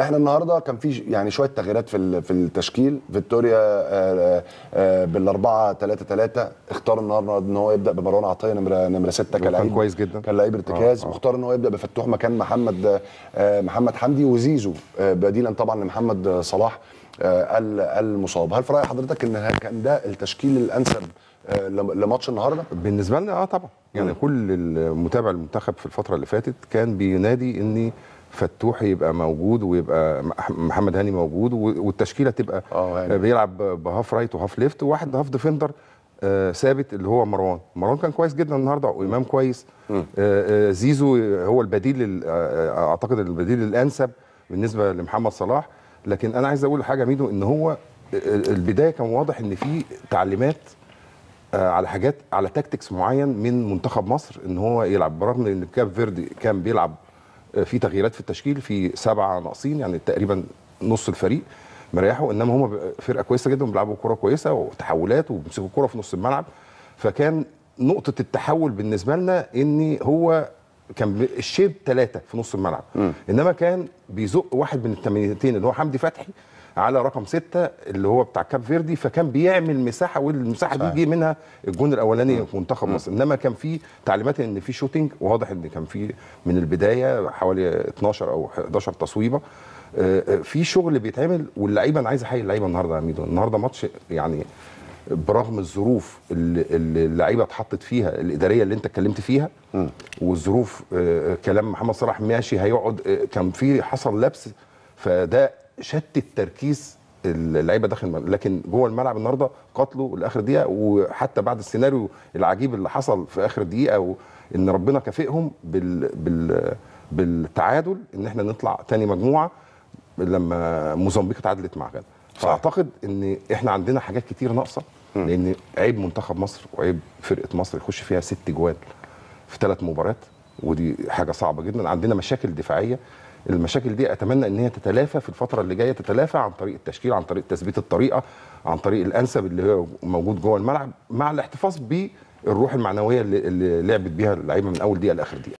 احنا النهارده كان في يعني شويه تغييرات في في التشكيل فيكتوريا آه، آه، آه، بالاربعه 3 3 اختار النهارده ان هو يبدا بمروان عطيه نمره نمره 6 كلاعب كويس جدا كان لعيب ارتكاز واختار ان هو يبدا بفتوح مكان محمد محمد حمدي وزيزو بديلا طبعا لمحمد صلاح المصاب هل في راي حضرتك ان كان ده التشكيل الانسب لماتش النهارده بالنسبه لنا اه طبعا يعني كل المتابع المنتخب في الفتره اللي فاتت كان بينادي ان فتوح يبقى موجود ويبقى محمد هاني موجود والتشكيله تبقى اه، يعني. بيلعب بهاف رايت وهاف ليفت وواحد هاف ديفندر آه، ثابت اللي هو مروان مروان كان كويس جدا النهارده وامام كويس آه، زيزو هو البديل اعتقد البديل الانسب بالنسبه لمحمد صلاح لكن انا عايز اقول حاجه ميدو ان هو البدايه كان واضح ان في تعليمات على حاجات على تاكتكس معين من منتخب مصر ان هو يلعب برغم ان كاب فيردي كان بيلعب في تغييرات في التشكيل في سبعه ناقصين يعني تقريبا نص الفريق مريحوا انما هم فرقه كويسه جدا بيلعبوا كره كويسه وتحولات وبيمسكوا الكوره في نص الملعب فكان نقطه التحول بالنسبه لنا ان هو كان الشيب ثلاثه في نص الملعب م. انما كان بيزق واحد من الثمانيتين اللي هو حمدي فتحي على رقم ستة اللي هو بتاع كاب فيردي فكان بيعمل مساحه والمساحه دي جه منها الجون الاولاني في منتخب مصر انما كان في تعليمات ان في شوتنج واضح ان كان في من البدايه حوالي 12 او 11 تصويبه آه، آه، في شغل بيتعمل واللعيبه انا عايز احيي اللعيبه النهارده يا ميدو النهارده ماتش يعني برغم الظروف اللي اللعيبه اتحطت فيها الاداريه اللي انت اتكلمت فيها م. والظروف آه، كلام محمد صلاح ماشي هيقعد كان في حصل لبس فده شتت تركيز اللعيبه داخل الملعب لكن جوه الملعب النهارده قتله لاخر دقيقه وحتى بعد السيناريو العجيب اللي حصل في اخر دقيقه وان ربنا كافئهم بال... بال... بالتعادل ان احنا نطلع تاني مجموعه لما موزمبيق اتعادلت مع غانا فاعتقد ان احنا عندنا حاجات كتير ناقصه لان عيب منتخب مصر وعيب فرقه مصر يخش فيها ست جوال في ثلاث مباريات ودي حاجه صعبه جدا عندنا مشاكل دفاعيه المشاكل دي اتمنى ان هي تتلافى في الفتره اللي جايه تتلافى عن طريق التشكيل عن طريق تثبيت الطريقه عن طريق الانسب اللي هو موجود جوه الملعب مع الاحتفاظ بالروح المعنويه اللي لعبت بيها اللعيبه من اول دقيقه لاخر دقيقه